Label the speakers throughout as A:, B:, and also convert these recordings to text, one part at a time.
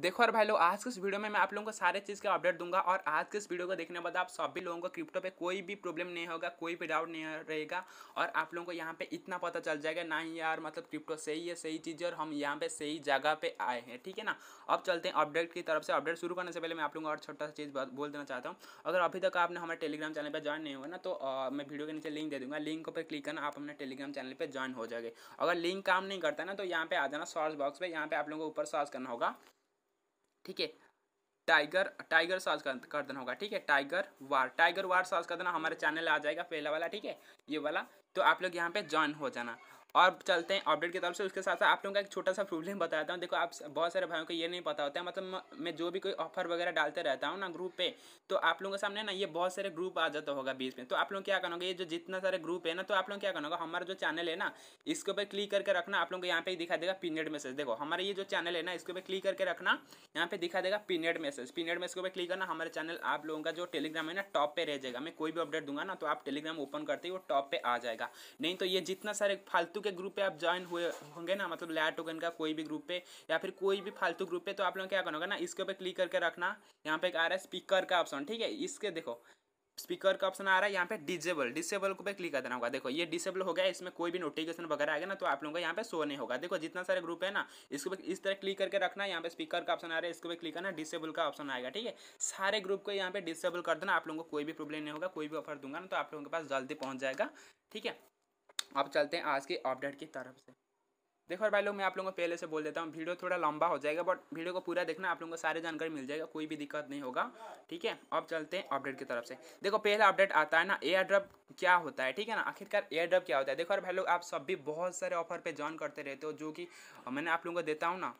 A: देखो और भाई लोग आज के इस वीडियो में मैं आप लोगों को सारे चीज़ का अपडेट दूंगा और आज के इस वीडियो को देखने के बाद आप सभी लोगों को क्रिप्टो पे कोई भी प्रॉब्लम नहीं होगा कोई भी डाउट नहीं रहेगा और आप लोगों को यहाँ पे इतना पता चल जाएगा ना ही यार मतलब क्रिप्टो सही है सही चीज़ है और हम यहाँ पे सही जगह पर आए हैं ठीक है ना अब चलते हैं अपडेट की तरफ से अपडेट शुरू करने से पहले मैं आप लोगों को और छोटा सा चीज़ बोल देना चाहता हूँ अगर अभी तक आपने हमारे टेलीग्राम चैनल पर ज्वाइन नहीं हुआ ना तो मैं वीडियो के नीचे लिंक दे दूँगा लिंक पर क्लिक करना आप अपने टेलीग्राम चैनल पर ज्वाइन हो जाएंगे अगर लिंक काम नहीं करता ना तो यहाँ पे आ जाना सर्च बॉक्स पर यहाँ पर आप लोगों को ऊपर सर्च करना होगा ठीक है टाइगर टाइगर सॉल्व कर, देना होगा ठीक है tiger war tiger war solve कर देना हमारे चैनल आ जाएगा पहला वाला ठीक है ये वाला तो आप लोग यहाँ पे ज्वाइन हो जाना और चलते हैं अपडेट की तरफ से उसके साथ साथ आप लोगों का एक छोटा सा प्रॉब्लम बताता हूँ देखो आप बहुत सारे भाइयों को ये नहीं पता होता है मतलब मैं जो भी कोई ऑफर वगैरह डालते रहता हूँ ना ग्रुप पे तो आप लोगों के सामने ना ये बहुत सारे ग्रुप आ जाता होगा बीच में तो आप लोग क्या करोगे ये जो जितना सारे ग्रुप है ना तो आप लोग क्या करोगे हमारा जो चैनल है ना इसके ऊपर क्लिक करके रखना आप लोग को यहाँ पे दिखा देगा पिनेड मैसेज देखो हमारा ये जो चैनल है ना इसके ऊपर क्लिक करके रखना यहाँ पे दिखा देगा पिनेड मैसेज पिनेड मैसेज के ऊपर क्लिक करना हमारे चैनल आप लोगों का जो टेलीग्राम है ना टॉप पे रह जाएगा मैं कोई भी अपडेट दूंगा ना तो आप टेलीग्राम ओपन करते ही वो टॉप पे आ जाएगा नहीं तो ये जितना सारे फालतू फालतू के ग्रुप पे आप ज्वाइन हुए होंगे ना मतलब लैड टोकन का कोई भी ग्रुप पे या फिर कोई भी फालतू ग्रुप पे तो आप लोग क्या करोगे ना इसके ऊपर क्लिक करके रखना यहाँ पे एक आ रहा है स्पीकर का ऑप्शन ठीक है इसके देखो स्पीकर का ऑप्शन आ रहा है यहाँ पे डिजेबल डिसेबल को पे क्लिक कर देना होगा देखो ये डिसेबल हो गया इसमें कोई भी नोटिफिकेशन वगैरह आएगा ना तो आप लोगों को यहाँ पे शो नहीं होगा देखो जितना सारे ग्रुप है ना इसको इस तरह क्लिक करके रखना है यहाँ पे स्पीकर का ऑप्शन आ रहा है इसको पे क्लिक करना डिसेबल का ऑप्शन आएगा ठीक है सारे ग्रुप को यहाँ पे डिसेबल कर देना आप लोगों को कोई भी प्रॉब्लम नहीं होगा कोई भी ऑफर दूंगा ना तो आप लोगों के पास जल्दी पहुंच जाएगा ठीक है आप चलते हैं आज के अपडेट की तरफ से देखो भाई लोग मैं आप लोगों को पहले से बोल देता हूँ वीडियो थोड़ा लंबा हो जाएगा बट वीडियो को पूरा देखना आप लोगों को सारी जानकारी मिल जाएगा कोई भी दिक्कत नहीं होगा ठीक है अब चलते हैं अपडेट की तरफ से देखो पहला अपडेट आता है ना एयर ड्रॉप क्या होता है ठीक है ना आखिरकार एयर ड्रॉप क्या होता है देखो भाई लोग आप सब भी बहुत सारे ऑफर पर ज्वाइन करते रहते हो जो कि मैंने आप लोगों को देता हूँ ना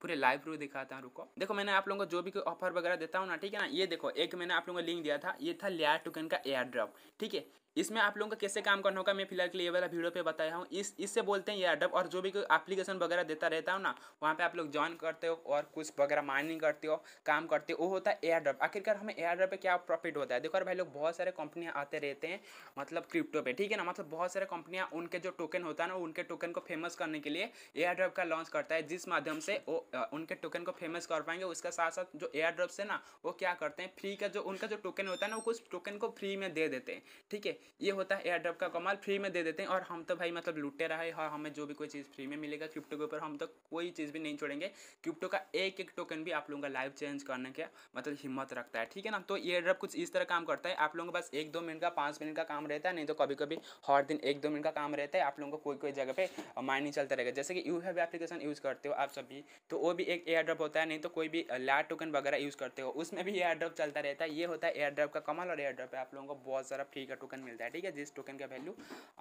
A: पूरे लाइव रू दिखाता हूँ रुको देखो मैंने आप लोगों को जो भी कोई ऑफर वगैरह देता हूँ ना ठीक है ना ये देखो एक मैंने आप लोगों को लिंक दिया था ये था लिया टोकन का एयर ड्रॉप ठीक है इसमें आप लोगों का कैसे काम करना होगा मैं फिलहाल के लिए वाला वीडियो पे बताया हूँ इस इससे बोलते हैं ये एडप और जो भी कोई एप्लीकेशन वगैरह देता रहता हो ना वहाँ पे आप लोग ज्वाइन करते हो और कुछ वगैरह माइनिंग करते हो काम करते हो वो होता है एयर ड्रप आखिरकार हमें एयर ड्रप पर क्या प्रॉफिट होता है देखो भाई लोग बहुत सारे कंपनियाँ आते रहते हैं मतलब क्रिप्टो पे ठीक है ना मतलब बहुत सारे कंपनियाँ उनके जो टोकन होता है ना उनके टोकन को फेमस करने के लिए एयर ड्रप का लॉन्च करता है जिस माध्यम से वो उनके टोकन को फेमस कर पाएंगे उसके साथ साथ जो एयर ड्रप्स से ना वो क्या करते हैं फ्री का जो उनका जो टोकन होता है ना वो कुछ टोकन को फ्री में दे देते हैं ठीक है ये होता है एयर ड्रॉप का कमाल फ्री में दे देते हैं और हम तो भाई मतलब लुटे रहा है और हमें जो भी कोई चीज़ फ्री में मिलेगा क्रिप्टो के ऊपर हम तो कोई चीज़ भी नहीं छोड़ेंगे क्रिप्टो का एक एक टोकन भी आप लोगों का लाइफ चेंज करने का मतलब हिम्मत रखता है ठीक है ना तो एयर ड्रॉप कुछ इस तरह काम करता है आप लोगों के पास एक दो मिनट का पाँच मिनट का काम रहता है नहीं तो कभी कभी हर दिन एक दो मिनट का काम रहता है आप लोगों को कोई कोई जगह पे माइनिंग चलता रहेगा जैसे कि यू हैव एप्लीकेशन यूज़ करते हो आप सभी तो वो भी एक एयर ड्रॉप होता है नहीं तो कोई भी लैड टोकन वगैरह यूज़ करते हो उसमें भी एयर ड्रॉप चलता रहता है ये होता है एयर ड्रॉप का कमाल और एयर ड्रॉप है आप लोगों को बहुत सारा फ्री का टोकन मिलता है मिलता है ठीक है जिस टोकन का वैल्यू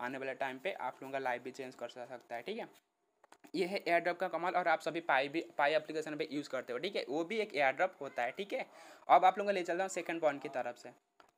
A: आने वाले टाइम पे आप लोगों का लाइफ भी चेंज कर सकता है ठीक है यह है एयर ड्रॉप का कमाल और आप सभी पाई भी पाई एप्लीकेशन पे यूज़ करते हो ठीक है वो भी एक एयर ड्रॉप होता है ठीक है अब आप लोगों को ले चलता हूँ सेकंड पॉइंट की तरफ से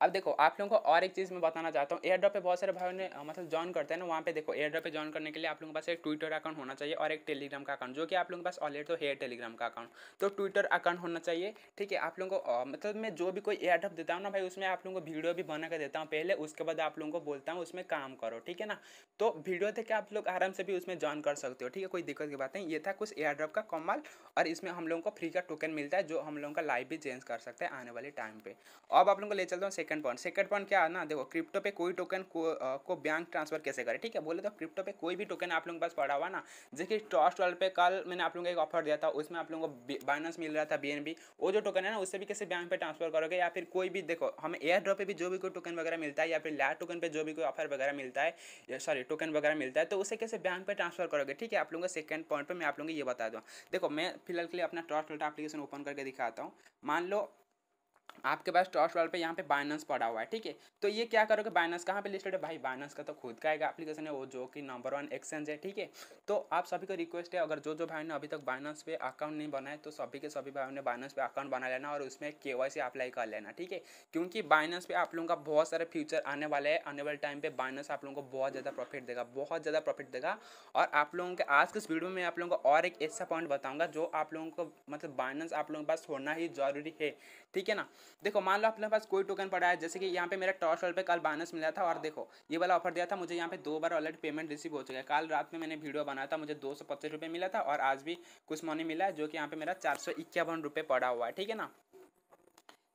A: अब देखो आप लोगों को और एक चीज़ मैं बताना चाहता हूँ एयर ड्रॉप पे बहुत सारे भाइयों ने मतलब ज्वाइन करते हैं ना वहाँ पे देखो एयर ड्रॉप पे ज्वाइन करने के लिए आप लोगों के पास एक ट्विटर अकाउंट होना चाहिए और एक टेलीग्राम का अकाउंट जो कि आप लोगों के पास ऑलरेडी तो है टेलीग्राम का अकाउंट तो ट्विटर अकाउंट होना चाहिए ठीक है आप लोगों को मतलब मैं जो भी कोई एयर ड्रॉप देता हूँ ना भाई उसमें आप लोगों को वीडियो भी बना कर देता हूँ पहले उसके बाद आप लोगों को बोलता हूँ उसमें काम करो ठीक है ना तो वीडियो देखे आप लोग आराम से भी उसमें ज्वाइन कर सकते हो ठीक है कोई दिक्कत की बात नहीं ये था कुछ एयर ड्रॉप का कमाल और इसमें हम लोगों को फ्री का टोकन मिलता है जो हम लोगों का लाइफ भी चेंज कर सकते हैं आने वाले टाइम पर अब आप लोगों को ले चलता हूँ सेकंड पॉइंट सेकंड पॉइंट क्या है ना देखो क्रिप्टो पे कोई टोकन को, आ, को बैंक ट्रांसफर कैसे करे ठीक है बोले तो क्रिप्टो पे कोई भी टोकन आप लोगों के पास पड़ा हुआ ना जैसे ट्रस्ट वाले पे कल मैंने आप लोगों को एक ऑफर दिया था उसमें आप लोगों को बाइनेंस मिल रहा था बी वो जो टोकन है ना उससे भी कैसे बैंक पर ट्रांसफर करोगे या फिर कोई भी देखो हमें एयर ड्रॉप पर भी जो भी कोई टोकन वगैरह मिलता है या फिर लैट टोकन पर जो भी कोई ऑफर वगैरह मिलता है सॉरी टोकन वगैरह मिलता है तो उसे कैसे बैंक पर ट्रांसफर करोगे ठीक है आप लोगों को सेकंड पॉइंट पर मैं आप लोगों को ये बता दूँ देखो मैं फिलहाल के लिए अपना ट्रस्ट वाला एप्लीकेशन ओपन करके दिखाता हूँ मान लो आपके पास टॉस वाल पे यहाँ पे बाइनेंस पड़ा हुआ है ठीक है तो ये क्या करोगे बाइनेंस कहाँ पे लिस्टेड है भाई बाइनेंस का तो खुद का एक एप्लीकेशन है वो जो कि नंबर वन एक्सचेंज है ठीक है तो आप सभी को रिक्वेस्ट है अगर जो जो भाई ने अभी तक बाइनेंस पे अकाउंट नहीं बनाए तो सभी के सभी भाई ने बाइनेंस पे अकाउंट बना लेना और उसमें के अप्लाई कर लेना ठीक है क्योंकि बाइनेंस पे आप लोगों का बहुत सारे फ्यूचर आने वाले है आने वाले टाइम पे बाइनेंस आप लोगों को बहुत ज़्यादा प्रॉफिट देगा बहुत ज़्यादा प्रॉफिट देगा और आप लोगों के आज के इस वीडियो में आप लोगों को और एक ऐसा पॉइंट बताऊंगा जो आप लोगों को मतलब बाइनेंस आप लोगों के पास होना ही जरूरी है ठीक है ना देखो मान लो अपने पास कोई टोकन पड़ा है जैसे कि यहाँ पे मेरा टॉस वॉल पे कल बानस मिला था और देखो ये वाला ऑफर दिया था मुझे यहाँ पे दो बार ऑलरेडी पेमेंट रिसीव हो चुका है कल रात में मैंने वीडियो बनाया था मुझे दो सौ पच्चीस रुपये मिला था और आज भी कुछ मनी मिला है जो कि यहाँ पे मेरा चार सौ इक्यावन रुपये पड़ा हुआ है ठीक है ना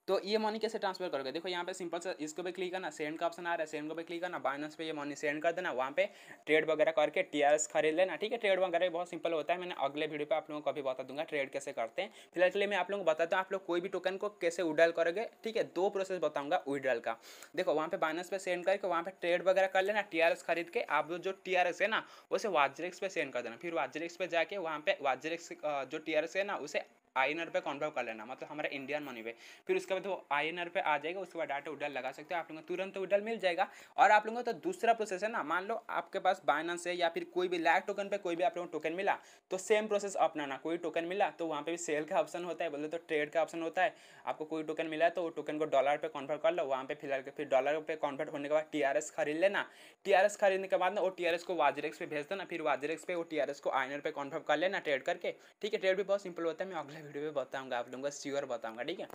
A: तो ये मनी कैसे ट्रांसफर करोगे देखो यहाँ पे सिंपल से इसको भी क्लिक करना सेंड का ऑप्शन आ रहा है सेंड को भी क्लिक करना बाइनेंस पे ये मनी सेंड कर देना वहाँ पे ट्रेड वगैरह करके टीआरएस खरीद लेना ठीक है ट्रेड वगैरह बहुत सिंपल होता है मैंने अगले वीडियो पे आप लोगों को भी बता दूंगा ट्रेड कैसे करते हैं फिलहाल के लिए मैं आप लोगों को बताता हूँ आप लोग कोई भी टोकन को कैसे उड्रॉल करोगे ठीक है दो प्रोसेस बताऊंगा विड्रॉल का देखो वहाँ पे बाइनेंस पे सेंड करके वहाँ पे ट्रेड वगैरह कर लेना टी खरीद के आप जो टी है ना उसे वाजरेक्स पे सेंड कर देना फिर वाजरेक्स पे जाके वहाँ पे वाजरेक्स जो टी है ना उसे आई एन पे कॉन्वर्व कर लेना मतलब हमारे इंडियन मनी पे फिर उसके बाद वो आई पे आ जाएगा उसके बाद डाटा उडल लगा सकते हो आप लोगों को तुरंत उडल मिल जाएगा और आप लोगों को तो दूसरा प्रोसेस है ना मान लो आपके पास बाइनांस है या फिर कोई भी लैक टोकन पर कोई भी आप लोगों को टोकन मिला तो सेम प्रोसेस अपनाना कोई टोकन मिला तो वहाँ पे भी सेल का ऑप्शन होता है बोले तो ट्रेड का ऑप्शन होता है आपको कोई टोकन मिला है तो वो टोकन को डॉलर पे कन्वर्ट कर लो वहाँ पे फिलहाल फिर डॉलर पे कन्वर्ट होने के बाद टी खरीद लेना टी खरीदने के बाद ना वो टी को वाजरेक्स पर भेज देना फिर वाजरेक्स पे वो टी को आइनर पे कन्वर्ट कर लेना ट्रेड करके ठीक है ट्रेड भी बहुत सिंपल होता है मैं अगले वीडियो में बताऊंगा आप लोगों का श्योर बताऊंगा ठीक है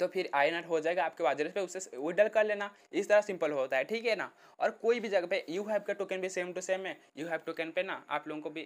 A: तो फिर आई नट हो जाएगा आपके पास पे उसे विड्रॉल कर लेना इस तरह सिंपल होता है ठीक है ना और कोई भी जगह पे यू हैव का टोकन भी सेम टू सेम है यू हैव टोकन पे ना आप लोगों को भी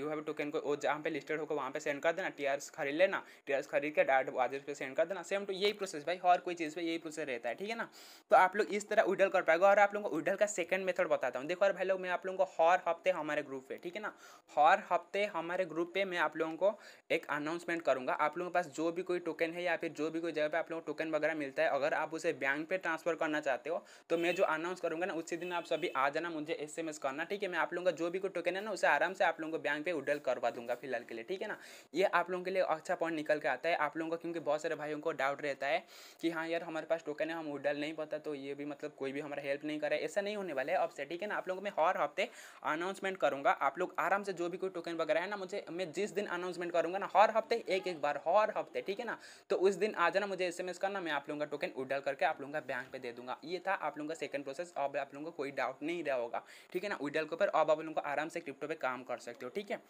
A: यू हैव टोकन को जहाँ पे लिस्टेड होगा वहाँ पे सेंड कर देना टी खरीद लेना टी खरीद के डायरेक्ट वाजर पे सेंड कर देना सेम टू यही प्रोसेस भाई हर कोई चीज़ पर यही प्रोसेस रहता है ठीक है ना तो आप लोग इस तरह विड्रॉल कर पाएगा और आप लोगों को विड्रॉल का सेकंड मेथड बताता हूँ देखो और भाई लोग मैं आप लोगों को हर हफ्ते हमारे ग्रुप पे ठीक है ना हर हफ्ते हमारे ग्रुप पे मैं आप लोगों को एक अनाउंसमेंट करूँगा आप लोगों के पास जो भी कोई टोकन है या फिर जो भी कोई जगह पे आप लोगों को टोकन वगैरह मिलता है अगर आप उसे बैंक पे ट्रांसफर करना चाहते हो तो मैं जो अनाउंस करूंगा ना उसी दिन आप सभी आ जाना मुझे एस करना ठीक है मैं आप लोगों का जो भी टोकन है ना उसे आराम से आप लोगों को बैंक पे उडल करवा दूंगा फिलहाल के लिए ठीक है ना ये आप लोगों के लिए अच्छा पॉइंट निकल के आता है आप लोगों का क्योंकि बहुत सारे भाइयों को डाउट रहता है कि हाँ यार हमारे पास टोकन है हम उडल नहीं पता तो ये भी मतलब कोई भी हमारा हेल्प नहीं करे ऐसा नहीं होने वाला है अब से ठीक है ना आप लोगों को मैं हर हफ्ते अनाउंसमेंट करूंगा आप लोग आराम से जो भी कोई टोकन वगैरह है ना मुझे मैं जिस दिन अनाउंसमेंट करूंगा ना हर हफ्ते एक एक बार हर हफ्ते ठीक है ना तो उस दिन आ जाना मुझे एस मैं एस करना मैं आप लोगों का टोकन उड्डल करके आप लोगों का बैंक पे दे दूंगा ये था आप लोगों का सेकंड प्रोसेस अब आप लोगों को कोई डाउट नहीं रहा होगा ठीक है ना उड्डल के ऊपर अब आप लोगों को आराम से क्रिप्टो पे काम कर सकते हो ठीक है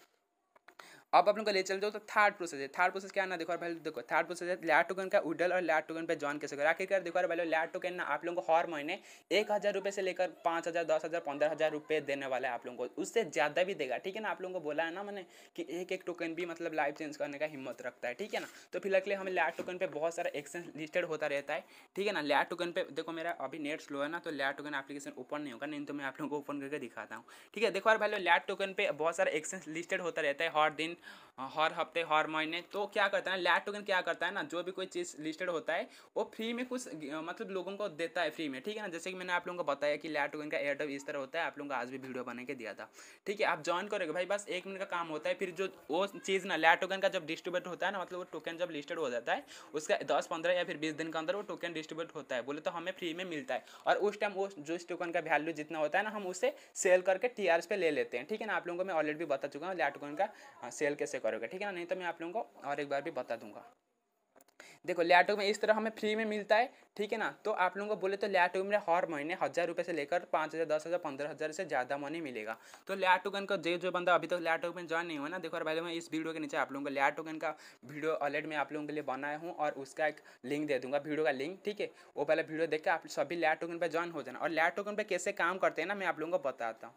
A: अब आप लोग ले चल जाओ तो थर्ड प्रोसेस है थर्ड प्रोसेस क्या ना देखो भाई देखो थर्ड प्रोसेस है लैट टोकन का उडल और लैट टोकन पे ज्वाइन कैसे करो आखिरकार देखो भाई लैट टोकन ना आप लोगों को हर महीने एक हज़ार रुपये से लेकर पाँच हज़ार दस हज़ार पंद्रह हज़ार रुपये देने वाला है आप लोगों को उससे ज़्यादा भी देगा ठीक है ना आप लोगों को बोला है ना मैंने कि एक एक टोकन भी मतलब लाइफ चेंज करने का हिम्मत रखता है ठीक है ना तो फिलहाल के लिए हमें लैट टोकन पर बहुत सारा एक्सचेंज लिस्टेड होता रहता है ठीक है ना लैट टोकन पर देखो मेरा अभी नेट स्लो है ना तो लैट टोकन एप्लीकेशन ओपन नहीं होगा नहीं तो मैं आप लोगों को ओपन करके दिखाता हूँ ठीक है देखो यार भाई लैट टोकन पर बहुत सारा एक्सचेंज लिस्टेड होता रहता है हर दिन हाँ, हर हफ्ते हर महीने तो क्या करता है लैट टोकन क्या करता है ना जो भी कोई चीज़ लिस्टेड होता है वो फ्री में कुछ मतलब लोगों को देता है फ्री में ठीक है ना जैसे कि मैंने आप लोगों को बताया कि लैट टोकन का एयर एयरटॉप इस तरह होता है आप लोगों को आज भी वीडियो बना के दिया था ठीक है आप ज्वाइन करोगे भाई बस एक मिनट का काम होता है फिर जो वो चीज़ ना लैट टोकन का जब डिस्ट्रीब्यूट होता है ना मतलब वो टोकन जब लिस्टेड हो जाता है उसका दस पंद्रह या फिर बीस दिन के अंदर वो टोकन डिस्ट्रीब्यूट होता है बोले तो हमें फ्री में मिलता है और उस टाइम वो जो इस टोकन का वैल्यू जितना होता है ना हम उसे सेल करके टी पे ले लेते हैं ठीक है ना आप लोगों को मैं ऑलरेडी बता चुका हूँ लैट टोकन का सेल हाँ, सेल कैसे करोगे ठीक है ना नहीं तो मैं आप लोगों को और एक बार भी बता दूंगा देखो लैटो में इस तरह हमें फ्री में मिलता है ठीक है ना तो आप लोगों को बोले तो लैटो में हर महीने हज़ार रुपये से लेकर पाँच हज़ार दस हज़ार पंद्रह हज़ार से ज़्यादा मनी मिलेगा तो लैट टोकन का जो जो बंदा अभी तक तो लैट में ज्वाइन नहीं हुआ ना देखो और भाई मैं इस वीडियो के नीचे आप लोगों को लैट टोकन का वीडियो ऑलरेडी मैं आप लोगों के लिए बनाया हूँ और उसका एक लिंक दे दूंगा वीडियो का लिंक ठीक है वो पहले वीडियो देख के आप सभी लैट टोकन पर ज्वाइन हो जाना और लैट टोकन पर कैसे काम करते हैं ना मैं आप लोगों को बताता हूँ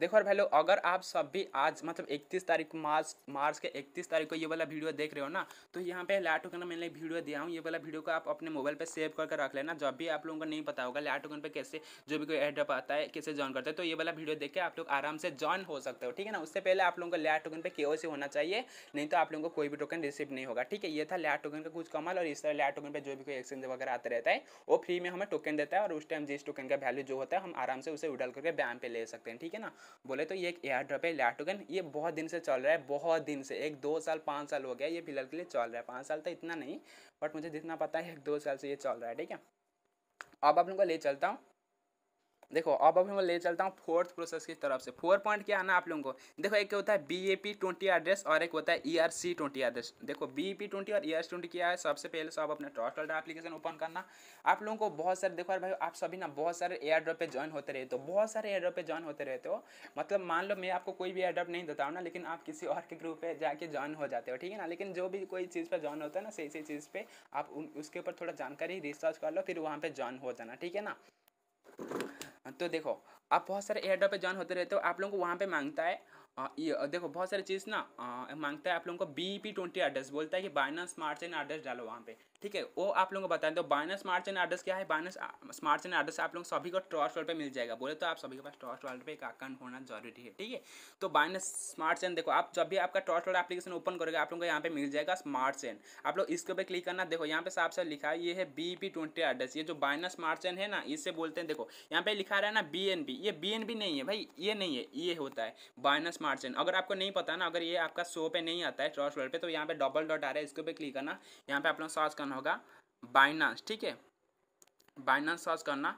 A: देखो और भाई लोग अगर आप सब भी आज मतलब 31 तारीख को मार्च मार्च के 31 तारीख को ये वाला वीडियो देख रहे हो ना तो यहाँ पे लाया टोकन का मैंने वीडियो दिया हूँ ये वाला वीडियो को आप अपने मोबाइल पे सेव करके रख लेना जब भी आप लोगों को नहीं पता होगा लाया टोकन पे कैसे जो भी कोई एड्रप आता है कैसे ज्वाइन करता है तो ये वाला वीडियो देख के आप लोग आराम से ज्वाइन हो सकते हो ठीक है ना उससे पहले आप लोगों को लाया टोकन पर के होना चाहिए नहीं तो आप लोगों को कोई भी टोकन रिसीव नहीं होगा ठीक है ये था लाया टोकन का कुछ कमाल और इस तरह लाया टोकन पर जो भी कोई एक्सचेंज वगैरह आता रहता है वो फ्री में हमें टोकन देता है और उस टाइम जिस टोकन का वैल्यू जो होता है हम आराम से उसे उडल करके बैम पे ले सकते हैं ठीक है ना बोले तो ये एक एयर ड्रॉप है लाया टोकन ये बहुत दिन से चल रहा है बहुत दिन से एक दो साल पाँच साल हो गया ये फिलहाल के लिए चल रहा है पाँच साल तो इतना नहीं बट मुझे जितना पता है एक दो साल से ये चल रहा है ठीक है अब आप लोगों को ले चलता हूँ देखो अब अभी मैं ले चलता हूँ फोर्थ प्रोसेस की तरफ से फोर पॉइंट क्या है ना आप लोगों को देखो एक होता है B A P twenty address और एक होता है E R C twenty address देखो बी पी ट्वेंटी और ई आर सी ट्वेंटी क्या है सबसे पहले सब अपना टोटल एप्लीकेशन ओपन करना आप लोगों को बहुत सारे देखो यार भाई आप सभी ना बहुत सारे एयर ड्रॉप पे ज्वाइन होते रहते हो बहुत सारे एयर ड्रॉप पे ज्वाइन होते रहते हो मतलब मान लो मैं आपको कोई भी एयर ड्रॉप नहीं देता हूँ ना लेकिन आप किसी और के ग्रुप पे जाके ज्वाइन हो जाते हो ठीक है ना लेकिन जो भी कोई चीज़ पर ज्वाइन होता है ना सही सही चीज़ पर आप उसके ऊपर थोड़ा जानकारी रिसर्च कर लो फिर वहाँ पर ज्वाइन हो जाना ठीक है ना तो देखो आप बहुत सारे एयर ड्रॉप पर ज्वाइन होते रहते हो आप लोगों को वहाँ पे मांगता है आ, ये देखो बहुत सारी चीज़ ना आ, मांगता है आप लोगों को बी पी ट्वेंटी एड्रेस बोलता है कि बाइना स्मार्ट ना एड्रेस डालो वहाँ पे ठीक है वो आप लोगों को बताए तो बाइनस मार्च एंड एड्रेस क्या है बाइनस स्मार्ट एंड एड्रेस आप लोग सभी को ट्रॉस वर्ल्ड पे मिल जाएगा बोले तो आप सभी के पास ट्रॉस वॉल पे एक अकाउंट होना जरूरी है ठीक है तो बाइनस स्मार्ट एंड देखो आप जब भी आपका ट्रॉस वर्ल्ड एप्लीकेशन ओपन करोगे आप लोगों को यहाँ पे मिल जाएगा स्मार्ट एंड आप लोग इसके ऊपर क्लिक करना देखो यहाँ पे साफ साफ लिखा है ये है बी पी ट्वेंटी एड्रेस ये जो बाइनस मार्च है ना इससे बोलते हैं देखो यहाँ पे लिखा रहा है ना बी एन बी ये बी एन बी नहीं है भाई ये नहीं है ये होता है बाइनस मार्च अगर आपको नहीं पता ना अगर ये आपका शो पे नहीं आता है ट्रॉस वर्ल्ड पे तो यहाँ पे डबल डॉट आ रहा है इसके ऊपर क्लिक करना यहाँ पे आप लोग सर्च ऑप्शन होगा बाइनांस ठीक है बाइनांस सर्च करना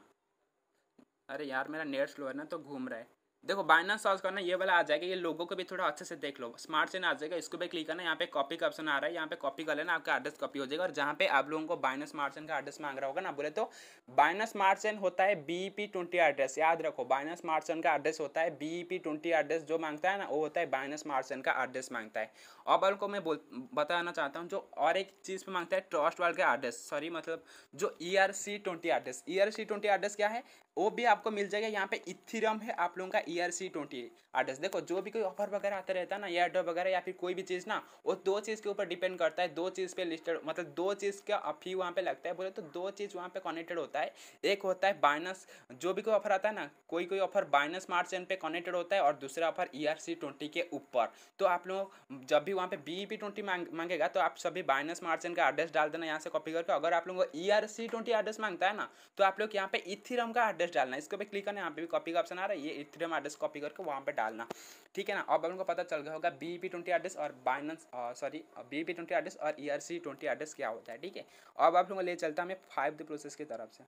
A: अरे यार मेरा नेट स्लो है ना तो घूम रहा है देखो बाइनेंस सॉल्व करना ये वाला आ जाएगा ये लोगों को भी थोड़ा अच्छे से देख लो स्मार्ट से ना आ जाएगा इसको भी क्लिक करना यहाँ पे कॉपी का ऑप्शन आ रहा है यहाँ पे कॉपी कर लेना आपका एड्रेस कॉपी हो जाएगा और जहाँ पे आप लोगों को बाइनेंस स्मार्ट सेन का एड्रेस मांग रहा होगा ना बोले तो बाइनेंस स्मार्ट सेन होता है बी पी ट्वेंटी एड्रेस याद रखो बाइनेंस स्मार्ट सेन का एड्रेस होता है बी पी ट्वेंटी एड्रेस जो मांगता है ना वो होता है बाइनेंस स्मार्ट सेन का एड्रेस मांगता है अब आपको मैं बताना चाहता हूँ जो और एक चीज़ पर मांगता है ट्रस्ट वाल का एड्रेस सॉरी मतलब जो E R C twenty address E R C twenty address क्या है वो भी आपको मिल जाएगा यहाँ पे इथिरम है आप लोगों का E R C twenty address देखो जो भी कोई ऑफर वगैरह आता रहता है ना एयरड्रॉप वगैरह या फिर कोई भी चीज़ ना वो दो चीज़ के ऊपर डिपेंड करता है दो चीज़ पे लिस्टेड मतलब दो चीज़ का फी वहाँ पे लगता है बोले तो दो चीज़ वहाँ पे कनेक्टेड होता है एक होता है बाइनस जो भी कोई ऑफर आता है ना कोई कोई ऑफर बाइनस मार्च एन पे कनेक्टेड होता है और दूसरा offer E R C twenty के ऊपर तो आप लोग जब भी वहाँ पे बी पी ट्वेंटी मांगेगा तो आप सभी बाइनस मार्च एन का एड्रेस डाल देना यहाँ से कॉपी करके अगर आप को E R C twenty address मांगता है ना तो आप लोग यहाँ पे इथिरम का एड्रेस एड्रेस डालना इसको भी क्लिक करना यहाँ पे भी कॉपी का ऑप्शन आ रहा है ये इथेरियम एड्रेस कॉपी करके वहाँ पे डालना ठीक है ना अब उनको पता चल गया होगा बी पी ट्वेंटी एड्रेस और Binance sorry B P twenty address और E R C twenty address क्या होता है ठीक है अब आप लोगों को ले चलता हमें फाइव द प्रोसेस की तरफ से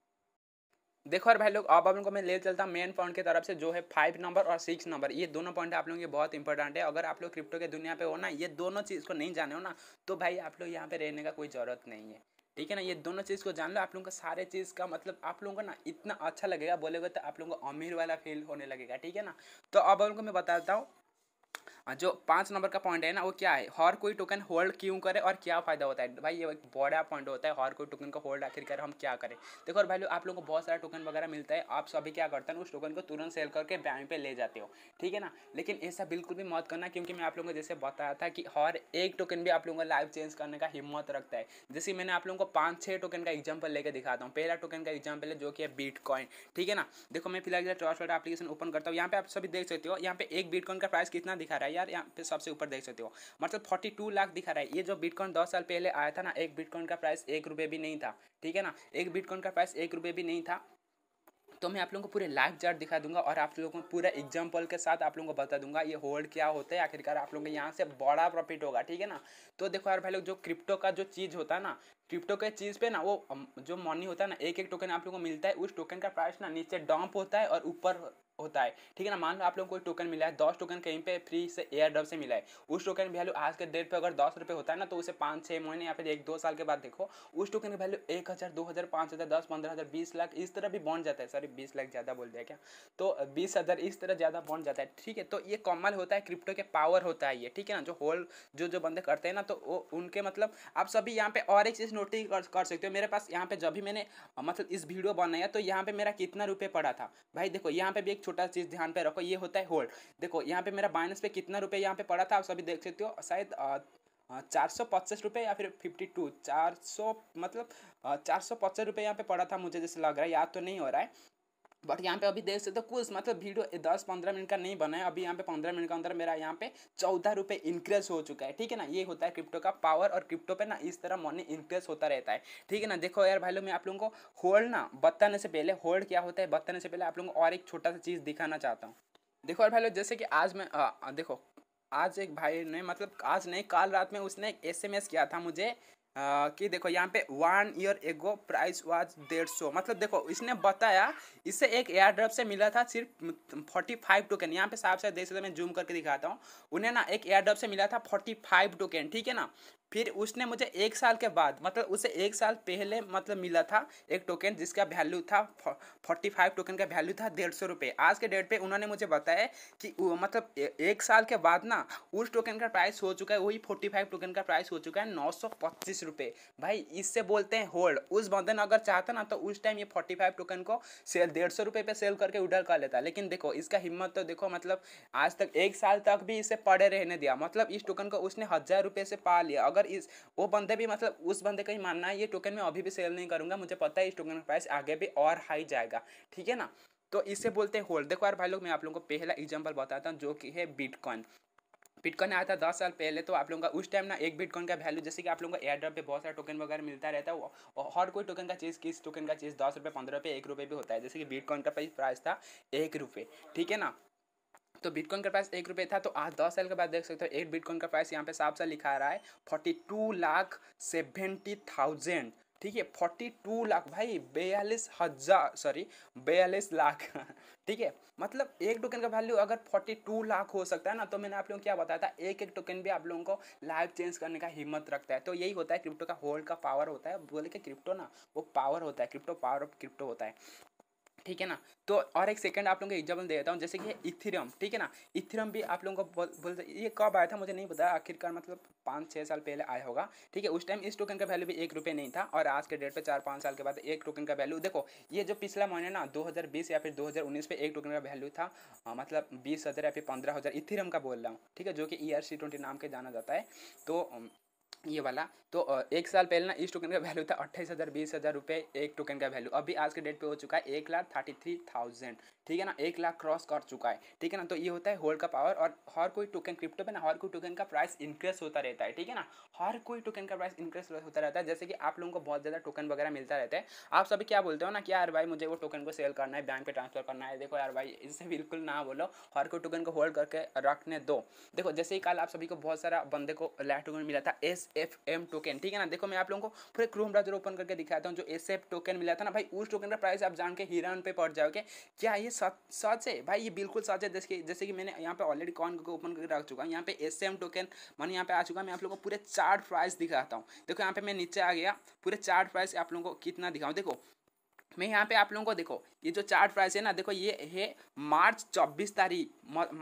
A: देखो और भाई लोग अब आप लोगों को मैं ले चलता हूँ मेन पॉइंट की तरफ से जो है फाइव नंबर और सिक्स नंबर ये दोनों पॉइंट आप लोगों के बहुत इंपॉर्टेंट है अगर आप लोग क्रिप्टो के दुनिया पे हो ना ये दोनों चीज़ को नहीं जाने हो ना तो भाई आप लोग यहाँ पे रहने का कोई ज़रूरत नहीं है ठीक है ना ये दोनों चीज़ को जान लो आप लोगों का सारे चीज़ का मतलब आप लोगों को ना इतना अच्छा लगेगा बोलेगा तो आप लोगों को अमीर वाला फील होने लगेगा ठीक है ना तो अब उनको मैं बताता हूँ जो पाँच नंबर का पॉइंट है ना वो क्या है हर कोई टोकन होल्ड क्यों करे और क्या फ़ायदा होता है भाई ये एक बड़ा पॉइंट होता है हर कोई टोकन को होल्ड आखिरकार हम क्या करें देखो और भाई लोग आप लोगों को बहुत सारा टोकन वगैरह मिलता है आप सभी क्या करते हैं उस टोकन को तुरंत सेल करके बैंक पे ले जाते हो ठीक है ना लेकिन ऐसा बिल्कुल भी मत करना क्योंकि मैं आप लोगों को जैसे बताया था कि हर एक टोकन भी आप लोगों को लाइफ चेंज करने का हिम्मत रखता है जैसे मैंने आप लोगों को पाँच छः टोकन का एग्जाम्पल लेकर दिखाता हूँ पहला टोकन का एग्जाम्पल है जो कि है बिटकॉइन ठीक है ना देखो मैं फिलहाल ट्रांसफर एप्लीकेशन ओपन करता हूँ यहाँ पे आप सभी देख सकते हो यहाँ पे एक बीट का प्राइस कितना दिखा रहा है यार यहाँ पे सबसे ऊपर देख सकते हो मतलब फोर्टी टू लाख दिखा रहा है ये जो बिटकॉइन दस साल पहले आया था ना एक बिटकॉइन का प्राइस एक रुपये भी नहीं था ठीक है ना एक बिटकॉइन का प्राइस एक रुपये भी नहीं था तो मैं आप लोगों को पूरे लाइव चार्ट दिखा दूंगा और आप लोगों को पूरे एग्जाम्पल के साथ आप लोगों को बता दूंगा ये होल्ड क्या होता है आखिरकार आप लोगों के यहाँ से बड़ा प्रॉफिट होगा ठीक है ना तो देखो यार भाई लोग जो क्रिप्टो का जो चीज़ होता है ना क्रिप्टो के चीज़ पे ना वो जो मनी होता है ना एक एक टोकन आप लोगों को मिलता है उस टोकन का प्राइस ना नीचे डंप होता है और ऊपर होता है ठीक है ना मान लो आप लोग कोई टोकन मिला है दस टोकन कहीं पे फ्री से एयर ड्रॉप से मिला है उस टोकन की वैल्यू आज के डेट पे अगर दस रुपये होता है ना तो उसे पाँच छः महीने या फिर एक दो साल के बाद देखो उस टोकन की वैल्यू एक हज़ार दो हज़ार पाँच हज़ार दस पंद्रह हज़ार बीस लाख इस तरह भी बॉन्ड जाता है सॉरी बीस लाख ज़्यादा बोल दिया क्या तो बीस हज़ार इस तरह ज़्यादा बॉन्ड जाता है ठीक है तो ये कमाल होता है क्रिप्टो के पावर होता है ये ठीक है ना जो होल जो जो बंदे करते हैं ना तो वो उनके मतलब आप सभी यहाँ पे और एक चीज़ नोटिस कर, कर सकते हो मेरे पास यहाँ पे जब भी मैंने मतलब इस वीडियो बनाया तो यहाँ पे मेरा कितना रुपये पड़ा था भाई देखो यहाँ पे भी एक छोटा चीज़ ध्यान पे रखो ये होता है होल्ड देखो यहाँ पे मेरा बाइनस पे कितना रुपये यहाँ पे पड़ा था आप सभी देख सकते हो शायद चार सौ पचास रुपये या फिर फिफ्टी टू चार सौ मतलब चार सौ पचास रुपये यहाँ पे पड़ा था मुझे जैसे लग रहा है याद तो नहीं हो रहा है बट यहाँ पे अभी देख सकते हो कुछ मतलब वीडियो दस पंद्रह मिनट का नहीं बना है अभी यहाँ पे पंद्रह मिनट का अंदर मेरा यहाँ पे चौदह रुपये इंक्रीज हो चुका है ठीक है ना ये होता है क्रिप्टो का पावर और क्रिप्टो पे ना इस तरह मनी इंक्रीज होता रहता है ठीक है ना देखो यार भाई लोग मैं आप लोगों को होल्ड ना बताने से पहले होल्ड क्या होता है बताने से पहले आप लोगों को और एक छोटा सा चीज़ दिखाना चाहता हूँ देखो यार भाई लोग जैसे कि आज मैं आ, देखो आज एक भाई ने मतलब आज नहीं कल रात में उसने एक एस किया था मुझे आ, कि देखो यहाँ पे one year ago price was डेढ़ सौ मतलब देखो इसने बताया इसे एक एयर ड्रॉप से मिला था सिर्फ फोर्टी फाइव टोकन यहाँ पे साफ साफ देख सकते मैं जूम करके दिखाता हूँ उन्हें ना एक एयर ड्रॉप से मिला था फोर्टी फाइव टोकन ठीक है ना फिर उसने मुझे एक साल के बाद मतलब उसे एक साल पहले मतलब मिला था एक टोकन जिसका वैल्यू था फोर्टी फाइव टोकन का वैल्यू था डेढ़ सौ रुपये आज के डेट पे उन्होंने मुझे बताया कि मतलब एक साल के बाद ना उस टोकन का प्राइस हो चुका है वही फोर्टी फाइव टोकन का प्राइस हो चुका है नौ सौ पच्चीस रुपये भाई इससे बोलते हैं होल्ड उस बंदन अगर चाहता ना तो उस टाइम ये फोर्टी फाइव टोकन को सेल डेढ़ सौ रुपये पर सेल करके उडर कर लेता लेकिन देखो इसका हिम्मत तो देखो मतलब आज तक एक साल तक भी इसे पड़े रहने दिया मतलब इस टोकन को उसने हज़ार रुपये से पा लिया अगर अगर इस वो बंदे भी मतलब उस बंदे का ही मानना है ये टोकन मैं अभी भी सेल नहीं करूँगा मुझे पता है इस टोकन का प्राइस आगे भी और हाई जाएगा ठीक है ना तो इसे बोलते हैं होल्ड देखो यार भाई लोग मैं आप लोगों को पहला एग्जाम्पल बताता हूँ जो कि है बिटकॉइन बिटकॉइन आया था दस साल पहले तो आप लोगों का उस टाइम ना एक बिटकॉइन का वैल्यू जैसे कि आप लोगों को ड्रॉप पे बहुत सारा टोकन वगैरह मिलता रहता है और हर कोई टोकन का चीज़ किस टोकन का चीज़ दस रुपये पंद्रह रुपये एक रुपये भी होता है जैसे कि बिटकॉइन का प्राइस था एक रुपये ठीक है ना तो बिटकॉइन का प्राइस एक रुपये था तो आज दस साल के बाद देख सकते हो एक बिटकॉइन का प्राइस यहाँ पे साफ सा लिखा रहा है forty two lakh seventy thousand ठीक है फोर्टी टू लाख भाई बयालीस हजार सॉरी बयालीस लाख ठीक है मतलब एक टोकन का वैल्यू अगर फोर्टी टू लाख हो सकता है ना तो मैंने आप लोगों को क्या बताया था एक एक टोकन भी आप लोगों को लाइफ चेंज करने का हिम्मत रखता है तो यही होता है क्रिप्टो का होल्ड का पावर होता है बोले कि क्रिप्टो ना वो पावर होता है क्रिप्टो पावर ऑफ क्रिप्टो होता है ठीक है ना तो और एक सेकंड आप लोगों को एग्जाम्पल दे देता हूँ जैसे कि इथिरम ठीक है ना इथिरम भी आप लोगों को बोल बोल ये कब आया था मुझे नहीं पता आखिरकार मतलब पाँच छः साल पहले आया होगा ठीक है उस टाइम इस टोकन का वैल्यू भी एक रुपये नहीं था और आज के डेट पे चार पाँच साल के बाद एक टोकन का वैल्यू देखो ये जो पिछला महीने ना दो या फिर दो पे एक टोकन का वैल्यू था आ, मतलब बीस हज़ार या फिर पंद्रह हज़ार का बोल रहा हूँ ठीक है जो कि ई आर सी ट्वेंटी नाम के जाना जाता है तो ये वाला तो एक साल पहले ना इस टोकन का वैल्यू था अट्ठाईस हज़ार बीस हज़ार रुपये एक टोकन का वैल्यू अभी आज के डेट पे हो चुका है एक लाख थर्टी थ्री थाउजेंड ठीक है ना एक लाख क्रॉस कर चुका है ठीक है ना तो ये होता है होल्ड का पावर और हर कोई टोकन क्रिप्टो पे ना हर कोई टोकन का प्राइस इंक्रीज होता रहता है ठीक है ना हर कोई टोकन का प्राइस इंक्रीज होता रहता है जैसे कि आप लोगों को बहुत ज़्यादा टोकन वगैरह मिलता रहता है आप सभी क्या बोलते हो ना कि यार भाई मुझे वो टोकन को सेल करना है बैंक पर ट्रांसफर करना है देखो यार भाई इससे बिल्कुल ना बोलो हर कोई टोकन को होल्ड करके रखने दो देखो जैसे ही कल आप सभी को बहुत सारा बंदे को लाइट टोकन मिला था एस एफ एम टोकन ठीक है ना देखो मैं आप लोगों को पूरे क्रोम ब्राउजर ओपन करके दिखाता हूँ जो एस एफ टोकन मिला था ना भाई उस टोकन का प्राइस आप जान के हीरान पे पड़ जाओगे क्या ये सच है भाई ये बिल्कुल सच है जैसे जैसे कि मैंने यहाँ पे ऑलरेडी कॉन को ओपन करके रख चुका हूँ यहाँ पे एस एम टोकन मैंने यहाँ पे आ चुका मैं आप लोगों को पूरे चार्ट प्राइस दिखाता हूँ देखो यहाँ पे मैं नीचे आ गया पूरे चार्ट प्राइस आप लोगों को कितना दिखाऊँ देखो मैं यहाँ पे आप लोगों को देखो ये जो चार्ट प्राइस है ना देखो ये है मार्च चौबीस तारीख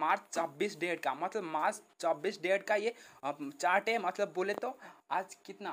A: मार्च चौबीस डेट का मतलब मार्च चौबीस डेट का ये चार्ट है मतलब बोले तो आज कितना